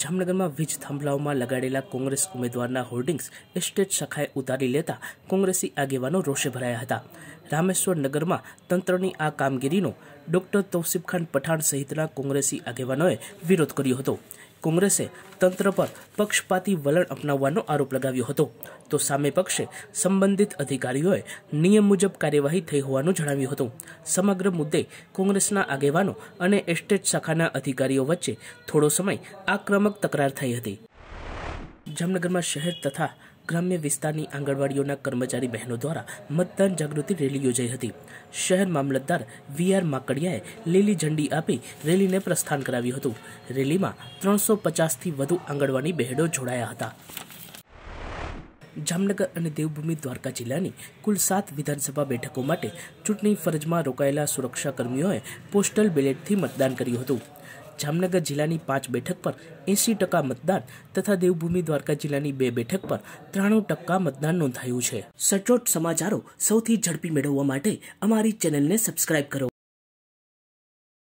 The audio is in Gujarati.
જામનગરમાં વીજ થાંભલાઓમાં લગાડેલા કોંગ્રેસ ઉમેદવારના હોર્ડિંગ્સ એસ્ટેટ શાખાએ ઉતારી લેતા કોંગ્રેસી આગેવાનો રોષે ભરાયા હતા રામેશ્વર નગરમાં તંત્રની આ કામગીરીનો ડોક્ટર તૌસીફ ખાન પઠાણ સહિતના કોંગ્રેસી આગેવાનોએ વિરોધ કર્યો હતો કોંગ્રેસે તંત્ર પર પક્ષપાતી વલણ અપનાવવાનો આરોપ લગાવ્યો હતો તો સામે પક્ષે સંબંધિત અધિકારીઓએ નિયમ મુજબ કાર્યવાહી થઈ હોવાનું જણાવ્યું હતું સમગ્ર મુદ્દે કોંગ્રેસના આગેવાનો અને એસ્ટેટ શાખાના અધિકારીઓ વચ્ચે થોડો સમય આક્રમક તકરાર થઈ હતી જામનગરમાં શહેર તથા ગ્રામ્ય વિસ્તારની આંગણવાડીઓના કર્મચારી બહેનો દ્વારા મતદાન જાગૃતિ રેલી યોજાઈ હતી શહેર મામલતદાર વી આર માકડિયાએ લીલી ઝંડી આપી રેલીને પ્રસ્થાન કરાવ્યું હતું રેલીમાં ત્રણસો પચાસથી વધુ આંગણવાડી બહેનો જોડાયા હતા જામનગર અને દેવભૂમિ દ્વારકા જિલ્લાની કુલ સાત વિધાનસભા બેઠકો માટે ચૂંટણી ફરજમાં રોકાયેલા સુરક્ષાકર્મીઓએ પોસ્ટલ બેલેટથી મતદાન કર્યું હતું જામનગર જિલ્લાની પાંચ બેઠક પર એંસી ટકા મતદાન તથા દેવભૂમિ દ્વારકા જિલ્લાની બે બેઠક પર ત્રાણું ટકા મતદાન નોંધાયું છે સચોટ સમાચારો સૌથી ઝડપી મેળવવા માટે અમારી ચેનલને સબસ્ક્રાઇબ કરો